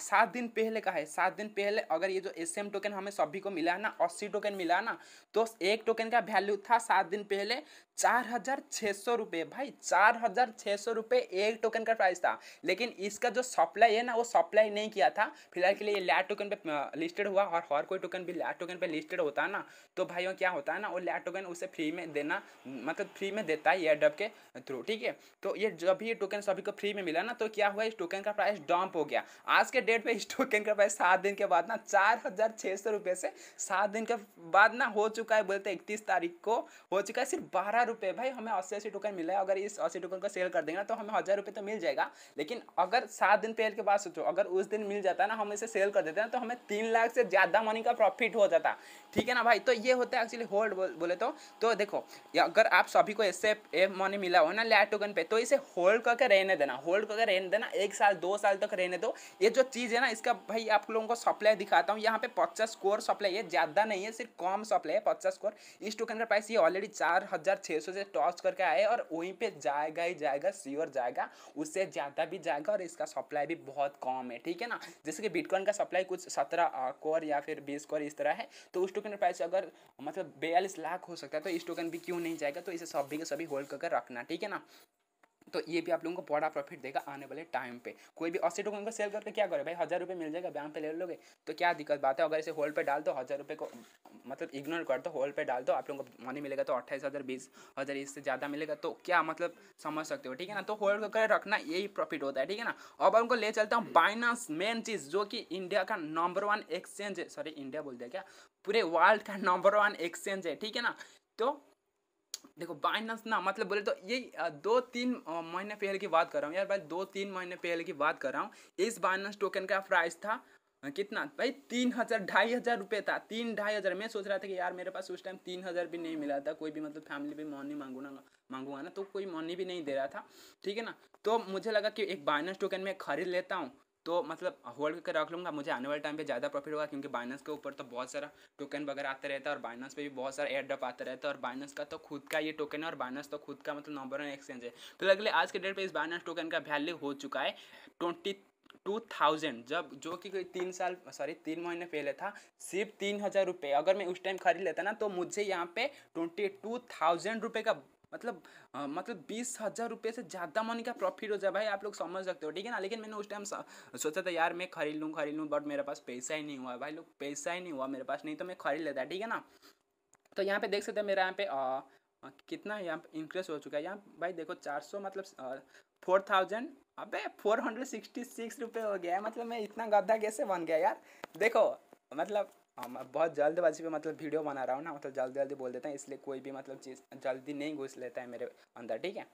A: सात दिन पहले का है सात दिन पहले अगर ये जो एस एम टोकन हमें सभी को मिला ना अस्सी टोकन मिला ना तो एक टोकन का वैल्यू था सात दिन पहले चार हज़ार छः सौ रुपये भाई चार हज़ार छः सौ रुपये एक टोकन का प्राइस था लेकिन इसका जो सप्लाई है ना वो सप्लाई नहीं किया था फिलहाल के लिए लैट टोकन पे लिस्टेड हुआ और हर कोई टोकन भी लैट टोकन पे लिस्टेड होता है ना तो भाइयों क्या होता है ना वो लैट टोकन उसे फ्री में देना मतलब फ्री में देता है एयर डब के थ्रू ठीक है तो ये जब भी ये टोकन सभी को फ्री में मिला ना तो क्या हुआ इस टोकन का प्राइस डॉम्प हो गया आज के डेट में इस टोकन का प्राइस सात दिन के बाद ना चार हज़ार छह सौ रुपए से सात दिन के बाद ना हो चुका है बोलते इकतीस तारीख को हो चुका है सिर्फ बारह रुपए भाई हमें अस्सी अस्सी टोकन मिला है अगर इस अस्सी टोकन का सेल कर देंगे ना तो हमें हज़ार रुपये तो मिल जाएगा लेकिन अगर सात दिन पहले के बाद सोचो अगर उस दिन मिल जाता ना हम इसे सेल कर देते ना तो हमें तीन लाख से ज़्यादा मनी का प्रॉफिट हो जाता ठीक है ना भाई तो ये होता है एक्चुअली होल्ड बोले तो तो देखो अगर आप सभी को ऐसे मनी मिला हो ना लैट टोकन पे तो इसे होल्ड करके रहने देना होल्ड करके रहने देना एक साल दो साल साल तक रहने दो ये जो चीज़ है ना इसका भाई आप लोगों को सप्लाई दिखाता हूँ यहाँ पे पचास कोर सप्लाई है ज़्यादा नहीं है सिर्फ कम सप्लाई है पचास कोर इस टोकन का प्राइस ये ऑलरेडी चार हज़ार छः सौ से टॉच करके आए और वहीं पे जाएगा ही जाएगा श्योर जाएगा उससे ज़्यादा भी जाएगा और इसका सप्लाई भी बहुत कम है ठीक है ना जैसे कि बिटकॉइन का सप्लाई कुछ सत्रह कोर या फिर बीस कोर इस तरह है तो उस टोकन का प्राइस अगर मतलब बयालीस लाख हो सकता है तो इस टोकन भी क्यों नहीं जाएगा तो इसे सभी के सभी होल्ड करके रखना ठीक है ना तो ये भी आप लोगों को बड़ा प्रॉफिट देगा आने वाले टाइम पे कोई भी अस्सी टोकन को सेल करके क्या करे भाई हज़ार रुपये मिल जाएगा बैंक पे ले लोगे तो क्या दिक्कत बात है अगर इसे होल्ड पे डाल दो हज़ार रुपये को मतलब इग्नोर कर दो होल्ड पे डाल दो आप लोगों को मनी मिलेगा तो अट्ठाईस हज़ार बीस हज़ार इससे ज़्यादा मिलेगा तो क्या मतलब समझ सकते हो ठीक है ना तो होल्ड कर रखना यही प्रॉफिट होता है ठीक है ना अब उनको ले चलता हूँ बाइनास मेन चीज़ जो कि इंडिया का नंबर वन एक्सचेंज है सॉरी इंडिया बोल दिया क्या पूरे वर्ल्ड का नंबर वन एक्सचेंज है ठीक है ना तो देखो बाइनेंस ना मतलब बोले तो ये दो तीन महीने पहले की बात कर रहा हूँ यार भाई दो तीन महीने पहले की बात कर रहा हूँ इस बाइनेंस टोकन का प्राइस था कितना भाई तीन हज़ार ढाई हज़ार रुपये था तीन ढाई हज़ार मैं सोच रहा था कि यार मेरे पास उस टाइम तीन हज़ार भी नहीं मिला था कोई भी मतलब फैमिली भी मनी मांगू ना मांगूंगा ना तो कोई मनी भी नहीं दे रहा था ठीक है ना तो मुझे लगा कि एक बाइनेंस टोकन मैं खरीद लेता हूँ तो मतलब होल्ड करके रख लूँगा मुझे आने वाले टाइम पे ज़्यादा प्रॉफिट होगा क्योंकि बाइनेंस के ऊपर तो बहुत सारा टोकन वगैरह आता रहता है और बाइनेंस पे भी बहुत सारा एयर ड्रॉप आते रहता है और बाइनेंस का तो खुद का ये टोकन है और बाइनेंस तो खुद का मतलब नंबर वन एक्सचेंज है तो अगले आज के डेट पर इस बाइनेंस टोकन का वैल्यू हो चुका है ट्वेंटी टू थाउजेंड जब जो कि कोई तीन साल सॉरी तीन महीने पहले था सिर्फ तीन हज़ार रुपये अगर मैं उस टाइम खरीद लेता ना तो मुझे यहाँ पे ट्वेंटी टू थाउजेंड रुपये का मतलब आ, मतलब बीस हज़ार रुपये से ज़्यादा मनी का प्रॉफिट हो जाए भाई आप लोग समझ सकते हो ठीक है ना लेकिन मैंने उस टाइम सोचा था यार मैं खरीद लूँ खरीद लूँ बट मेरे पास पैसा ही नहीं हुआ भाई लोग पैसा ही नहीं हुआ मेरे पास नहीं तो मैं खरीद लेता ठीक है ना तो यहाँ पे देख सकते हैं मेरा यहाँ पे आ, कितना यहाँ पे इंक्रीज हो चुका है यहाँ भाई देखो चार सौ मतलब फोर थाउजेंड अबे फोर हंड्रेड सिक्सटी सिक्स रुपये हो गया है मतलब मैं इतना गद्दा कैसे बन गया यार देखो मतलब हाँ मैं बहुत जल्दबाजी पे मतलब वीडियो बना रहा हूँ ना मतलब जल्दी जल्दी बोल देता है इसलिए कोई भी मतलब चीज़ जल्दी नहीं घुस लेता है मेरे अंदर ठीक है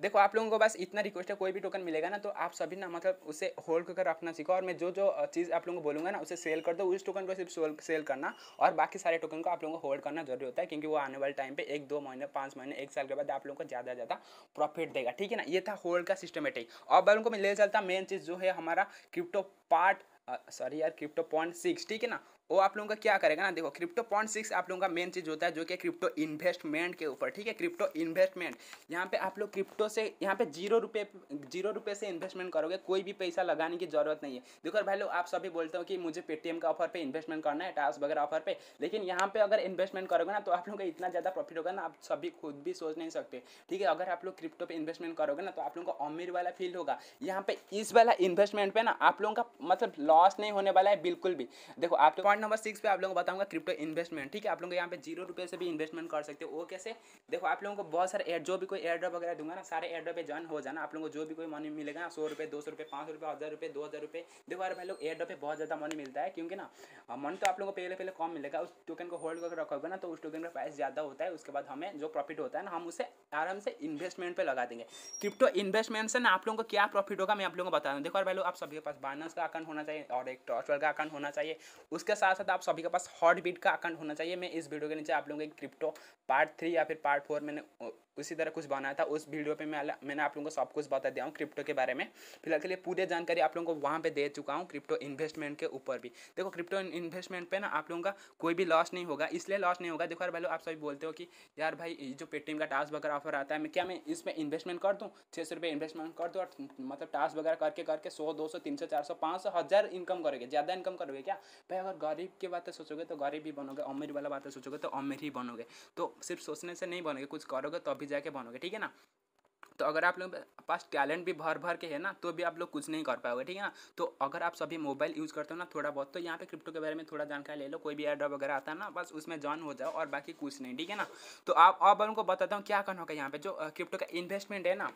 A: देखो आप लोगों को बस इतना रिक्वेस्ट है कोई भी टोकन मिलेगा ना तो आप सभी ना मतलब उसे होल्ड कर रखना सीखो और मैं जो जो चीज़ आप लोगों को बोलूँगा ना उसे सेल कर दो उस टोकन को सिर्फ सेल करना और बाकी सारे टोकन को आप लोगों को होल्ड करना जरूरी होता है क्योंकि वो आने वाले टाइम पे एक दो महीने पाँच महीने एक साल के बाद आप लोगों को ज़्यादा ज़्यादा प्रॉफिट देगा ठीक है ना ये था होल्ड का सिस्टमेटिक और भाई उनको मैं ले चलता मेन चीज़ जो है हमारा क्रिप्टो पार्ट सॉरी यार क्रिप्टो पॉइंट सिक्स ठीक है ना वो आप लोगों का क्या करेगा ना देखो क्रिप्टो पॉइंट सिक्स आप लोगों का मेन चीज़ होता है जो कि क्रिप्टो इन्वेस्टमेंट के ऊपर ठीक है क्रिप्टो इन्वेस्टमेंट यहाँ पे आप लोग क्रिप्टो से यहाँ पे जीरो रुपये जीरो रुपये से इन्वेस्टमेंट करोगे कोई भी पैसा लगाने की जरूरत नहीं है देखो भाई लोग आप सभी बोलते हो कि मुझे पेटीएम का ऑफर पर इन्वेस्टमेंट करना है टास्क वगैरह ऑफर पर लेकिन यहाँ पर अगर इन्वेस्टमेंट करोगे ना तो आप लोगों का इतना ज़्यादा प्रॉफिट होगा ना आप सभी खुद भी सोच नहीं सकते ठीक है अगर आप लोग क्रिप्टो पर इन्वेस्टमेंट करोगे ना तो आप लोगों को अमीर वाला फील होगा यहाँ पे इस वाला इन्वेस्टमेंट पे ना आप लोगों का मतलब लॉस नहीं होने वाला है बिल्कुल भी देखो आप लोग तो- पॉइंट नंबर सिक्स पे आप लोगों को बताऊंगा क्रिप्टो इन्वेस्टमेंट ठीक है आप लोग यहाँ पे जीरो रुपये से भी इन्वेस्टमेंट कर सकते हो वो कैसे देखो आप लोगों को बहुत सारे एड जो भी कोई एड्रॉप वगैरह दूंगा ना सारे एड्रॉप पे ज्वाइन हो जाना आप लोगों को जो भी कोई मनी मिलेगा ना सौ रुपये दो सौ रुपये पाँच सौ रुपये हज़ार रुपये दो हज़ार रुपये देखो यार भाई लोग एयर पे बहुत ज़्यादा मनी मिलता है क्योंकि ना मनी तो आप लोगों को पहले पहले कम मिलेगा उस टोकन को होल्ड करके रखोगे ना तो उस टोकन का प्राइस ज़्यादा होता है उसके बाद हमें जो प्रॉफिट होता है ना हम उसे आराम से इन्वेस्टमेंट पर लगा देंगे क्रिप्टो इन्वेस्टमेंट से ना आप लोगों को क्या प्रॉफिट होगा मैं आप लोगों को बता दूँ देखो यार भाई लोग आप सभी के पास बाइनस का अकाउंट होना चाहिए और एक टॉर्चवर का अकाउंट होना चाहिए उसके साथ साथ साथ आप सभी के पास हॉट बीट का अकाउंट होना चाहिए मैं इस वीडियो के नीचे आप लोगों के क्रिप्टो पार्ट थ्री या फिर पार्ट फोर मैंने उसी तरह कुछ बनाया था उस वीडियो पे मैं मैंने आप लोगों को सब कुछ बता दिया हूँ क्रिप्टो के बारे में फिलहाल के लिए पूरी जानकारी आप लोगों को वहाँ पे दे चुका हूँ क्रिप्टो इन्वेस्टमेंट के ऊपर भी देखो क्रिप्टो इन्वेस्टमेंट पे ना आप लोगों का कोई भी लॉस नहीं होगा इसलिए लॉस नहीं होगा देखो यार भाई आप सभी बोलते हो कि यार भाई जो पेटीएम का टास्क वगैरह ऑफर आता है मैं क्या मैं इस पर इन्वेस्टमेंट कर दूँ छः सौ रुपये इन्वेस्टमेंट कर दूँ और मतलब टास्क वगैरह करके करके सौ दो सौ तीन सौ चार सौ पाँच सौ हज़ार इनकम करोगे ज़्यादा इनकम करोगे क्या भाई अगर गरीब की बातें सोचोगे तो गरीब ही बनोगे अमीर वाला बातें सोचोगे तो अमीर ही बनोगे तो सिर्फ सोचने से नहीं बनोगे कुछ करोगे तभी तो अभी जाके बनोगे ठीक है ना तो अगर आप लोग पास टैलेंट भी भर भर के है ना तो भी आप लोग कुछ नहीं कर पाओगे ठीक है ना तो अगर आप सभी मोबाइल यूज़ करते हो ना थोड़ा बहुत तो यहाँ पे क्रिप्टो के बारे में थोड़ा जानकारी ले लो कोई भी एड्रॉप वगैरह आता है ना बस उसमें जॉइन हो जाओ और बाकी कुछ नहीं ठीक है ना तो आप अब उनको बताता हूँ क्या करना होगा यहाँ पे जो क्रिप्टो का इन्वेस्टमेंट है ना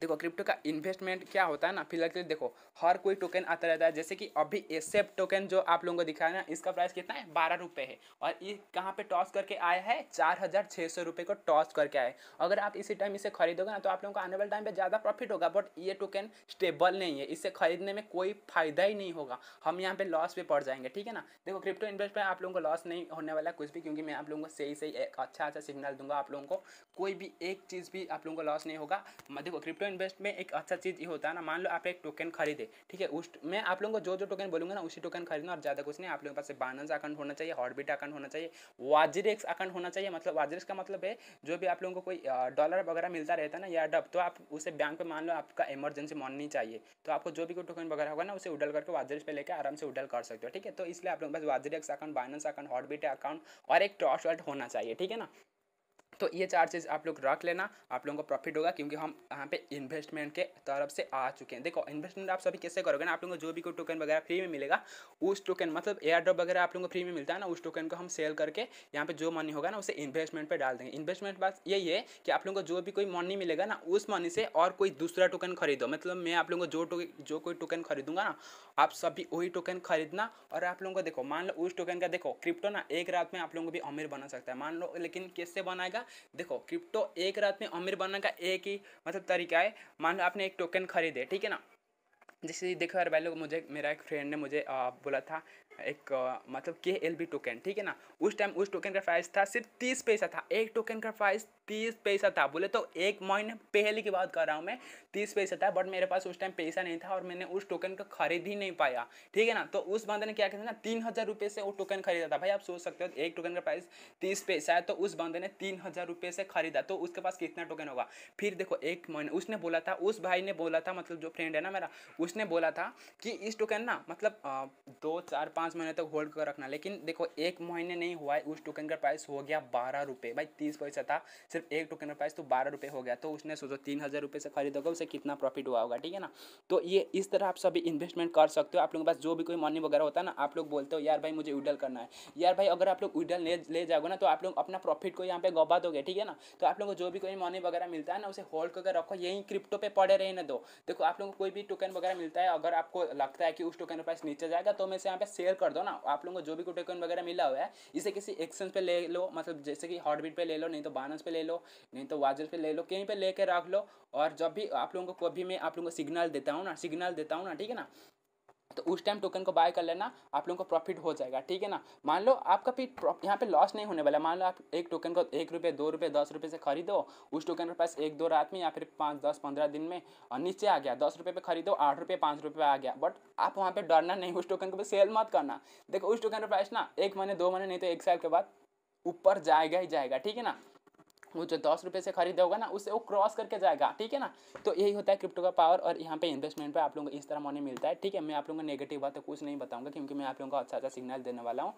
A: देखो क्रिप्टो का इन्वेस्टमेंट क्या होता है ना फिलहाल के लिए देखो हर कोई टोकन आता रहता है जैसे कि अभी एसेप टोकन जो आप लोगों को दिखाया ना इसका प्राइस कितना है बारह रुपये है और ये कहाँ पे टॉस करके आया है चार हज़ार छः सौ रुपये को टॉस करके आए अगर आप इसी टाइम इसे खरीदोगे ना तो आप लोगों को आने वाले टाइम पर ज़्यादा प्रॉफिट होगा बट ये टोकन स्टेबल नहीं है इसे खरीदने में कोई फायदा ही नहीं होगा हम यहाँ पे लॉस भी पड़ जाएंगे ठीक है ना देखो क्रिप्टो इन्वेस्ट में आप लोगों को लॉस नहीं होने वाला कुछ भी क्योंकि मैं आप लोगों को सही सही अच्छा अच्छा सिग्नल दूंगा आप लोगों को कोई भी एक चीज़ भी आप लोगों को लॉस नहीं होगा देखो क्रिप्टो इन्वेस्ट में एक अच्छा चीज़ ये होता है ना मान लो आप एक टोकन खरीदे ठीक है उस मैं आप लोगों को जो जो टोकन बोलूँगा ना उसी टोकन खरीदना और ज़्यादा कुछ नहीं आप लोगों के पास बानस अकाउंट होना चाहिए हॉटबिट अकाउंट होना चाहिए वाजिरेक्स अकाउंट होना चाहिए मतलब वाजिरेक्स का मतलब है जो भी आप लोगों को कोई डॉलर वगैरह मिलता रहता है ना या डब तो आप उसे बैंक पर मान लो आपका इमरजेंसी मॉनी चाहिए तो आपको जो भी कोई टोकन वगैरह होगा ना उसे उडल करके वाजिरेक्स पर लेकर आराम से उडल कर सकते हो ठीक है तो इसलिए आप लोगों के पास WazirX account Binance account Hotbit account और एक ट्रॉस्ट ट्रॉस होना चाहिए ठीक है ना तो ये चार चीज़ आप लोग रख लेना आप लोगों को प्रॉफिट होगा क्योंकि हम यहाँ पे इन्वेस्टमेंट के तरफ से आ चुके हैं देखो इन्वेस्टमेंट आप सभी कैसे करोगे ना आप लोगों को जो भी कोई टोकन वगैरह फ्री में मिलेगा उस टोकन मतलब एयर ड्रॉप वगैरह आप लोगों को फ्री में मिलता है ना उस टोकन को हम सेल करके यहाँ पे जो मनी होगा ना उसे इन्वेस्टमेंट पर डाल देंगे इन्वेस्टमेंट बात यही है कि आप लोगों को जो भी कोई मनी मिलेगा ना उस मनी से और कोई दूसरा टोकन खरीदो मतलब मैं आप लोगों को जो जो कोई टोकन खरीदूंगा ना आप सभी वही टोकन खरीदना और आप लोगों को देखो मान लो उस टोकन का देखो क्रिप्टो ना एक रात में आप लोगों को भी अमीर बना सकता है मान लो लेकिन कैसे बनाएगा का देखो क्रिप्टो एक रात में अमीर बनने का एक ही मतलब तरीका है मान लो आपने एक टोकन खरीदे ठीक है ना जैसे देखो यार भाई लोग मुझे मेरा एक फ्रेंड ने मुझे आ, बोला था एक मतलब के एल बी टोकन ठीक है ना उस टाइम उस टोकन का प्राइस था सिर्फ तीस पैसा था एक टोकन का प्राइस तीस पैसा था बोले तो एक महीने पहले की बात कर रहा हूँ मैं तीस पैसा था बट मेरे पास उस टाइम पैसा नहीं था और मैंने उस टोकन का खरीद ही नहीं पाया ठीक है ना तो उस बंदे ने क्या किया ना तीन हज़ार रुपये से वो टोकन खरीदा था भाई आप सोच सकते हो एक टोकन का प्राइस तीस पैसा है तो उस बंदे ने तीन हज़ार रुपये से खरीदा तो उसके पास कितना टोकन होगा फिर देखो एक महीने उसने बोला था उस भाई ने बोला था मतलब जो फ्रेंड है ना मेरा उसने बोला था कि इस टोकन ना मतलब दो चार पाँच पाँच महीने तक होल्ड कर रखना लेकिन देखो एक महीने नहीं हुआ है उस टोकन का प्राइस हो गया बारह रुपये भाई तीस पैसा था सिर्फ एक टोकन का प्राइस तो बारह रुपये हो गया तो उसने सोचो तीन हज़ार रुपये से खरीदोगे उसे कितना प्रॉफिट हुआ होगा ठीक है ना तो ये इस तरह आप सभी इन्वेस्टमेंट कर सकते हो आप लोगों के पास जो भी कोई मनी वगैरह होता है ना आप लोग बोलते हो यार भाई मुझे विड्रल करना है यार भाई अगर आप लोग विड्रल ले, जाओगे ना तो आप लोग अपना प्रॉफिट को यहाँ पे गवा दोगे ठीक है ना तो आप लोगों को जो भी कोई मनी वगैरह मिलता है ना उसे होल्ड करके रखो यहीं क्रिप्टो पे पड़े रहने दो देखो आप लोगों को कोई भी टोकन वगैरह मिलता है अगर आपको लगता है कि उस टोकन का प्राइस नीचे जाएगा तो मैं से यहाँ पे सेल कर दो ना आप लोगों को जो भी कोई टोकन वगैरह मिला हुआ है इसे किसी एक्सचेंज पे ले लो मतलब जैसे कि हॉटबीट पे ले लो नहीं तो बानस पे ले लो नहीं तो वाजर पे ले लो कहीं पे लेके रख लो और जब भी आप लोगों को कभी मैं आप लोगों को सिग्नल देता हूँ ना सिग्नल देता हूँ ना ठीक है ना तो उस टाइम टोकन को बाय कर लेना आप लोगों को प्रॉफिट हो जाएगा ठीक है ना मान लो आपका भी यहाँ पे लॉस नहीं होने वाला मान लो आप एक टोकन को एक रुपये दो रुपये दस रुपये से खरीदो उस टोकन के पास एक दो रात में या फिर पाँच दस पंद्रह दिन में और नीचे आ गया दस रुपये पर खरीदो आठ रुपये पाँच रुपये आ गया बट आप वहाँ पर डरना नहीं उस टोकन को सेल मत करना देखो उस टोकन का प्राइस ना एक महीने दो महीने नहीं तो एक साल के बाद ऊपर जाएगा ही जाएगा ठीक है ना वो जो दस रुपये से खरीदा होगा ना उससे वो क्रॉस करके जाएगा ठीक है ना तो यही होता है क्रिप्टो का पावर और यहाँ पे इन्वेस्टमेंट पे आप लोगों को इस तरह मनी मिलता है ठीक है मैं आप लोगों को नेगेटिव बात तो कुछ नहीं बताऊंगा क्योंकि मैं आप लोगों को अच्छा अच्छा सिग्नल देने वाला हूँ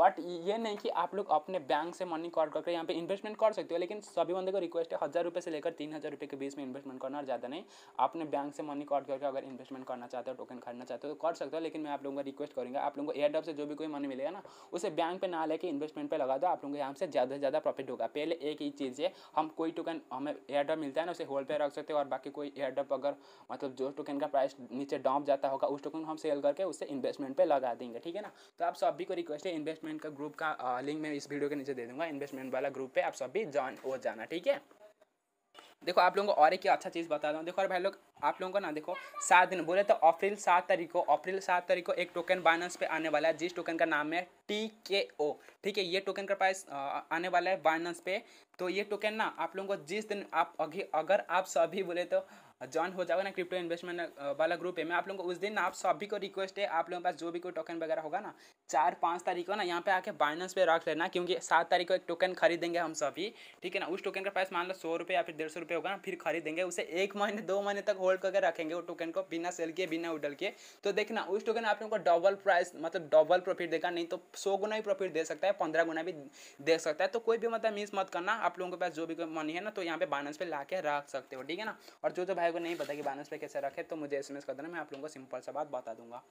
A: बट ये नहीं कि आप लोग अपने बैंक से मनी कॉल करके यहाँ पे इन्वेस्टमेंट कर सकते हो लेकिन सभी बंदे को रिक्वेस्ट है हज़ार रुपये से लेकर तीन हज़ार रुपये के बीच में इन्वेस्टमेंट करना और ज़्यादा नहीं अपने बैंक से मनी कॉल करके अगर इन्वेस्टमेंट करना चाहते हो टोकन खरीदना चाहते हो तो कर सकते हो लेकिन मैं आप लोगों को रिक्वेस्ट करूँगा आप लोगों को एयरडॉप से जो भी कोई मनी मिलेगा ना उसे बैंक पर ना लेके इन्वेस्टमेंट पर लगा दो आप लोगों को यहाँ से ज़्यादा से ज़्यादा प्रॉफिट होगा पहले एक ही चीज़ लीजिए हम कोई टोकन हमें एयर मिलता है ना उसे होल्ड पे रख सकते हो और बाकी कोई एयरड्रॉप अगर मतलब जो टोकन का प्राइस नीचे डॉप जाता होगा उस टोकन हम सेल करके उससे इन्वेस्टमेंट पे लगा देंगे ठीक है ना तो आप सभी को रिक्वेस्ट है इन्वेस्टमेंट का ग्रुप का लिंक मैं इस वीडियो के नीचे दे दूँगा इन्वेस्टमेंट वाला ग्रुप पर आप सभी ज्वाइन हो जाना ठीक है देखो आप लोगों को और एक अच्छा चीज़ बता दूँ देखो और भाई लोग आप लोगों को ना देखो सात दिन बोले तो अप्रैल सात तारीख को अप्रैल सात तारीख को एक टोकन बाइनेंस पे आने वाला है जिस टोकन का नाम है टी के ओ ठीक है ये टोकन का प्राइस आने वाला है बाइनेंस पे तो ये टोकन ना आप लोगों को जिस दिन आप अभी अगर आप सभी बोले तो ज्वाइन हो जाओगे ना क्रिप्टो इन्वेस्टमेंट वाला ग्रुप है मैं आप लोगों को उस दिन आप सभी को रिक्वेस्ट है आप लोगों के पास जो भी कोई टोकन वगैरह होगा ना चार पाँच तारीख को ना यहाँ पे आके बाइनेंस पे रख लेना क्योंकि सात तारीख को एक टोकन खरीदेंगे हम सभी ठीक है ना उस टोकन का प्राइस मान लो सौ रुपये या फिर डेढ़ सौ रुपये होगा ना फिर खरीदेंगे उसे एक महीने दो महीने तक होल्ड करके रखेंगे वो टोकन को बिना सेल किए बिना उडल के तो देखना उस टोकन आप लोगों को डबल प्राइस मतलब डबल प्रॉफिट देगा नहीं तो सौ गुना भी प्रॉफिट दे सकता है पंद्रह गुना भी दे सकता है तो कोई भी मतलब मिस मत करना आप लोगों के पास जो भी मनी है ना तो यहाँ पे बाइनेंस पे ला रख सकते हो ठीक है ना और जो जो भाई भाई को नहीं पता कि बैलेंस पे कैसे रखे तो मुझे एस कर देना मैं आप लोगों को सिंपल सा बात बता दूंगा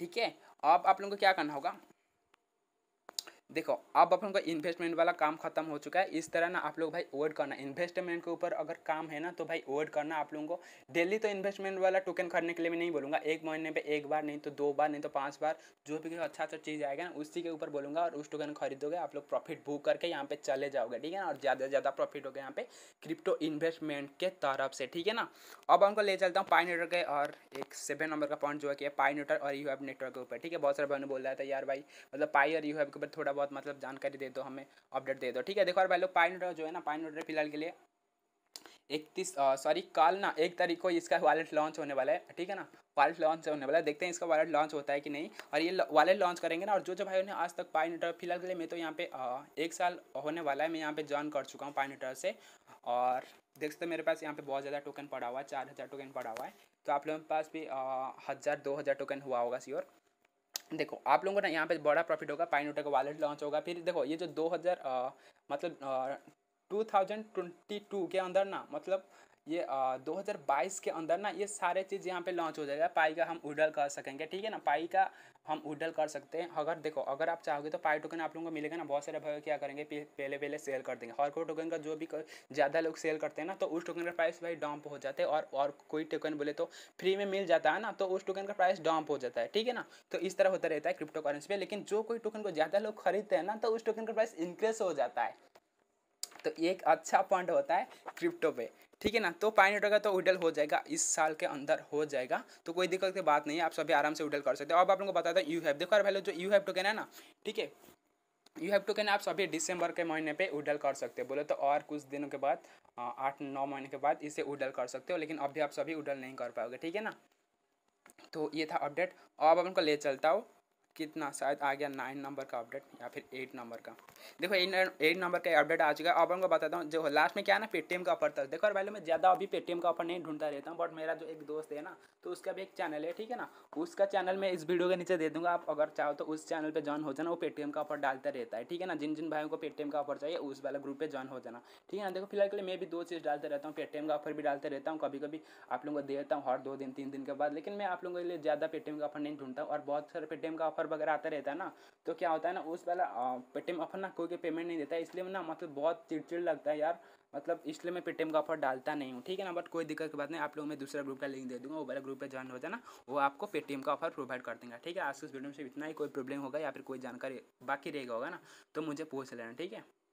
A: ठीक है अब आप लोगों को क्या करना होगा देखो अब अपन का इन्वेस्टमेंट वाला काम खत्म हो चुका है इस तरह ना आप लोग भाई ओड करना इन्वेस्टमेंट के ऊपर अगर काम है ना तो भाई ओड करना आप लोगों को डेली तो इन्वेस्टमेंट वाला टोकन खरीदने के लिए मैं नहीं बोलूँगा एक महीने पे एक बार नहीं तो दो बार नहीं तो पाँच बार जो भी अच्छा अच्छा चीज़ आएगा ना उसी के ऊपर बोलूँगा और उस टोकन खरीदोगे आप लोग प्रॉफिट बुक करके यहाँ पे चले जाओगे ठीक है ना और ज़्यादा से ज़्यादा प्रॉफिट होगा यहाँ पे क्रिप्टो इन्वेस्टमेंट के तरफ से ठीक है ना अब हमको ले चलता हूँ पाइन न्यूटर के और एक सेवन नंबर का पॉइंट जो है कि पाइन और यू e नेटवर्क के ऊपर ठीक है बहुत सारे बहुत बोल रहा था यार भाई मतलब पाई और यू e के ऊपर थोड़ा बहुत मतलब जानकारी दे दो हमें अपडेट दे दो ठीक है देखो और भाई लोग पाइन ऑर्डर जो है ना पाइन ऑर्डर फिलहाल के लिए इकतीस सॉरी कल ना एक तारीख को इसका वॉलेट लॉन्च होने वाला है ठीक है ना वॉलेट लॉन्च होने वाला है देखते हैं इसका वॉलेट लॉन्च होता है कि नहीं और ये वॉलेट लॉन्च करेंगे ना और जो जो भाई ने आज तक ऑर्डर फिलहाल के लिए मैं तो यहाँ पे आ, एक साल होने वाला है मैं यहाँ पे ज्वाइन कर चुका हूँ पाइन ऑर्डर से और देख सकते मेरे पास यहाँ पे बहुत ज़्यादा टोकन पड़ा हुआ है चार हज़ार टोकन पड़ा हुआ है तो आप लोगों के पास भी हज़ार दो हज़ार टोकन हुआ होगा श्योर देखो आप लोगों को ना यहाँ पे बड़ा प्रॉफिट होगा पाइन का वॉलेट लॉन्च होगा फिर देखो ये जो 2000 आ, मतलब टू थाउजेंड ट्वेंटी टू के अंदर ना मतलब ये आ, 2022 के अंदर ना ये सारे चीज़ यहाँ पे लॉन्च हो जाएगा पाई का हम उडल कर सकेंगे ठीक है ना पाई का हम उडल कर सकते हैं अगर देखो अगर आप चाहोगे तो पाई टोकन आप लोगों को मिलेगा ना बहुत सारे भाई क्या करेंगे पहले पहले सेल कर देंगे और कोई टोकन का जो भी ज़्यादा लोग सेल करते हैं ना तो उस टोकन का प्राइस भाई डॉम्प हो जाते हैं और और कोई टोकन बोले तो फ्री में मिल जाता है ना तो उस टोकन का प्राइस डॉम्प हो जाता है ठीक है ना तो इस तरह होता रहता है क्रिप्टो करेंसी में लेकिन जो कोई टोकन को ज़्यादा लोग खरीदते हैं ना तो उस टोकन का प्राइस इंक्रीज हो जाता है तो एक अच्छा पॉइंट होता है क्रिप्टो पे ठीक है ना तो पाइन हीटर का तो उडल हो जाएगा इस साल के अंदर हो जाएगा तो कोई दिक्कत की बात नहीं है आप सभी आराम से उडल कर सकते हो अब आप लोगों को बताता हूँ यू हैव देखो पहले जो यू हैव टोकन है ना ठीक है यू हैव टोकन आप सभी दिसंबर के महीने पे उडल कर सकते हो बोले तो और कुछ दिनों के बाद आठ नौ महीने के बाद इसे उडल कर सकते हो लेकिन अभी आप सभी उडल नहीं कर पाओगे ठीक है ना तो ये था अपडेट अब आप लोग ले चलता हूँ कितना शायद आ गया नाइन नंबर का अपडेट या फिर एट नंबर का देखो एट नंबर का अपडेट आ चुका है अब को बताता हूँ जो लास्ट में क्या ना पेटीएम का ऑफर था देखो भाई मैं ज़्यादा अभी पेटीएम का ऑफर नहीं ढूंढता रहता हूँ बट मेरा जो एक दोस्त है ना तो उसका भी एक चैनल है ठीक है ना उसका चैनल मैं इस वीडियो के नीचे दे दूँगा आप अगर चाहो तो उस चैनल पर ज्वाइन हो जाना वो पेटीएम का ऑफर डालता रहता है ठीक है ना जिन जिन भाइयों को पेटीएम का ऑफर चाहिए उस वाला ग्रुप पर ज्वाइन हो जाना ठीक है ना देखो फिलहाल के लिए मैं भी दो चीज़ डालते रहता हूँ पेटीएम का ऑफर भी डालते रहता हूँ कभी कभी आप लोगों को देता हूँ हर दो दिन तीन दिन के बाद लेकिन मैं आप लोगों के लिए ज़्यादा पेटीएम का ऑफर नहीं ढूंढता और बहुत सारे पेटीएम का ऑफर ऑफर वगैरह आता रहता है ना तो क्या होता है ना उस वाला पेटीएम ऑफर ना कोई पेमेंट नहीं देता इसलिए ना मतलब बहुत चिड़चिड़ लगता है यार मतलब इसलिए मैं पेटीएम का ऑफर डालता नहीं हूँ ठीक है ना बट कोई दिक्कत की बात नहीं आप लोग मैं दूसरा ग्रुप का लिंक दे दूँगा वो वाला ग्रुप पर ज्वाइन हो जाना वो आपको पेटीएम का ऑफर प्रोवाइड कर देंगे ठीक है आज के इस वीडियो में सिर्फ इतना ही कोई प्रॉब्लम होगा या फिर कोई जानकारी बाकी रहेगा होगा ना तो मुझे पूछ लेना ठीक है